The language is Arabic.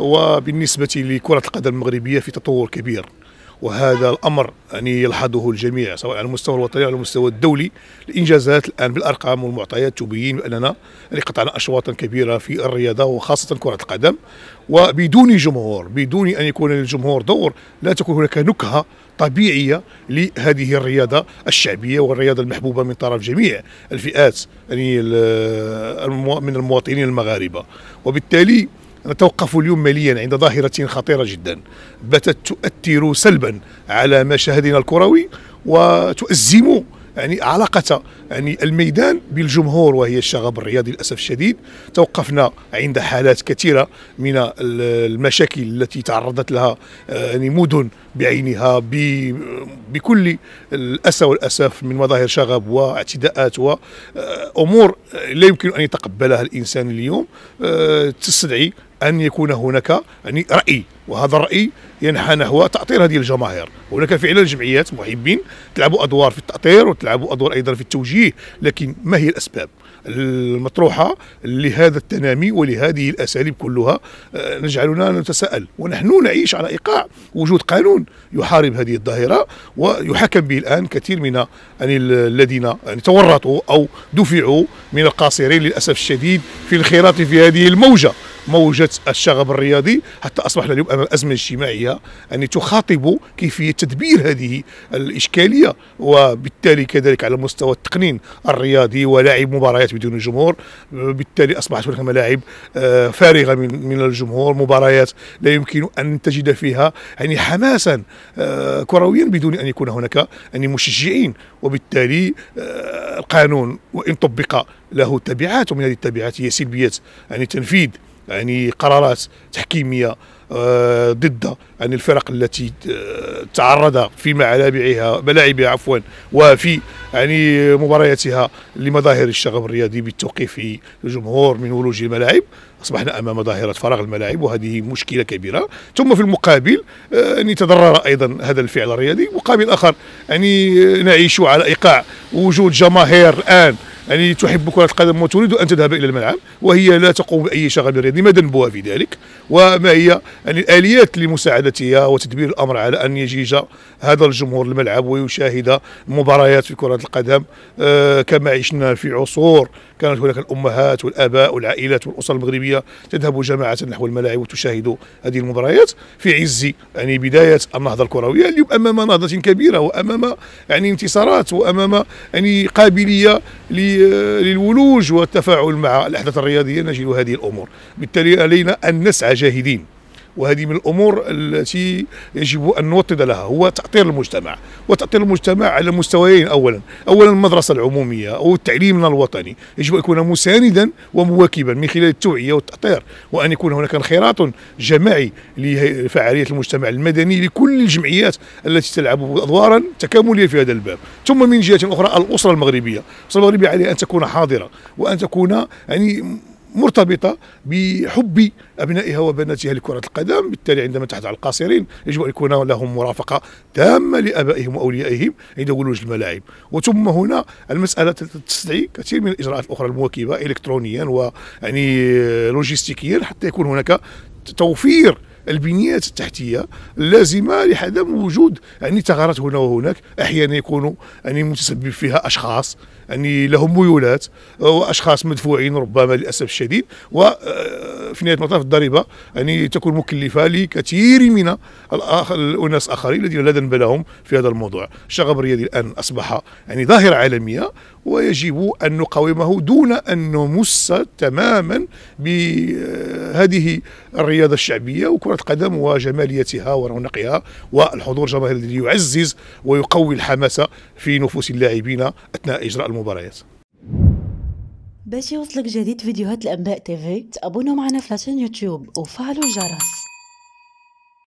وبالنسبة لكرة القدم المغربية في تطور كبير وهذا الامر يعني يلحظه الجميع سواء على المستوى الوطني او على المستوى الدولي الانجازات الان بالارقام والمعطيات تبين باننا يعني قطعنا اشواطا كبيره في الرياضه وخاصه كره القدم وبدون جمهور بدون ان يكون للجمهور دور لا تكون هناك نكهه طبيعيه لهذه الرياضه الشعبيه والرياضه المحبوبه من طرف جميع الفئات يعني من المواطنين المغاربه وبالتالي نتوقف اليوم ماليا عند ظاهرة خطيرة جدا باتت تؤثر سلبا على مشاهدنا الكروي وتؤزم يعني علاقة يعني الميدان بالجمهور وهي الشغب الرياضي للأسف الشديد توقفنا عند حالات كثيرة من المشاكل التي تعرضت لها يعني مدن بعينها بكل الأسى والأسف من مظاهر شغب واعتداءات وأمور لا يمكن أن يتقبلها الإنسان اليوم أه، تستدعي ان يكون هناك يعني راي وهذا الراي ينحى نحو تاطير هذه الجماهير هناك فعلا جمعيات محبين تلعبوا ادوار في التاطير وتلعبوا ادوار ايضا في التوجيه لكن ما هي الاسباب المطروحه لهذا التنامي ولهذه الاساليب كلها آه، نجعلنا نتساءل ونحن نعيش على ايقاع وجود قانون يحارب هذه الظاهره ويحكم به الان كثير من يعني الذين يعني تورطوا او دفعوا من القاصرين للاسف الشديد في الخراط في هذه الموجه موجة الشغب الرياضي حتى أصبحنا اليوم أمام أزمة اجتماعية يعني تخاطب كيفية تدبير هذه الإشكالية وبالتالي كذلك على مستوى التقنين الرياضي ولاعب مباريات بدون جمهور بالتالي أصبحت هناك ملاعب آه، فارغة من الجمهور مباريات لا يمكن أن تجد فيها يعني حماسا آه، كرويا بدون أن يكون هناك يعني مشجعين وبالتالي آه، القانون وإن طبق له تبعات ومن هذه التبعات هي سلبية يعني تنفيذ يعني قرارات تحكيميه آه، ضد يعني الفرق التي آه، تعرض في ملاعبها ملاعبها عفوا وفي يعني مبارياتها لمظاهر الشغب الرياضي بالتوقيف الجمهور من ولوج الملاعب اصبحنا امام ظاهره فراغ الملاعب وهذه مشكله كبيره ثم في المقابل آه، يعني تضرر ايضا هذا الفعل الرياضي مقابل اخر يعني نعيش على ايقاع وجود جماهير الان يعني تحب كرة القدم وتريد أن تذهب إلى الملعب وهي لا تقوم بأي شغل رياضي ما ذنبها في ذلك وما هي يعني الآليات لمساعدتها وتدبير الأمر على أن يجيج هذا الجمهور الملعب ويشاهد مباريات في كرة القدم آه، كما عشنا في عصور كانت هناك الأمهات والآباء والعائلات والأسر المغربية تذهب جماعة نحو الملاعب وتشاهد هذه المباريات في عز يعني بداية النهضة الكروية اليوم أمام نهضة كبيرة وأمام يعني انتصارات وأمام يعني قابلية ل آه، للولوج والتفاعل مع الأحداث الرياضية نجد هذه الأمور بالتالي علينا أن نسعى جاهدين وهذه من الامور التي يجب ان نوطد لها هو تاطير المجتمع وتاطير المجتمع على مستويين اولا اولا المدرسه العموميه او التعليم الوطني يجب ان يكون مساندا ومواكبا من خلال التوعيه والتاطير وان يكون هناك انخراط جماعي لفعاليه المجتمع المدني لكل الجمعيات التي تلعب ادوارا تكامليه في هذا الباب ثم من جهه اخرى الاسره المغربيه الاسره المغربيه عليها ان تكون حاضره وان تكون يعني مرتبطة بحب أبنائها وبناتها لكرة القدم بالتالي عندما تحدث على القاصرين يجب أن يكون لهم مرافقة تامة لأبائهم وأوليائهم عند ولوج الملاعب وثم هنا المسألة تستدعي كثير من الإجراءات الأخرى المواكبة إلكترونيا ويعني لوجستيكيا حتى يكون هناك توفير البنيات التحتيه اللازمه لعدم وجود يعني ثغرات هنا وهناك احيانا يكونوا يعني متسبب فيها اشخاص يعني لهم ميولات واشخاص مدفوعين ربما للاسف الشديد وفي آه، نهايه المطاف الضريبه يعني تكون مكلفه لكثير من الاناس الاخرين الذين لا ذنب لهم في هذا الموضوع الشغب الرياضي الان اصبح يعني ظاهره عالميه ويجب أن نقاومه دون أن نمس تماما بهذه الرياضة الشعبية وكرة القدم وجماليتها ورونقها والحضور الجماهيري الذي يعزز ويقوي الحماسة في نفوس اللاعبين أثناء إجراء المباريات باش يوصلك جديد فيديوهات الأنباء تيفي تابونا معنا في يوتيوب وفعلوا الجرس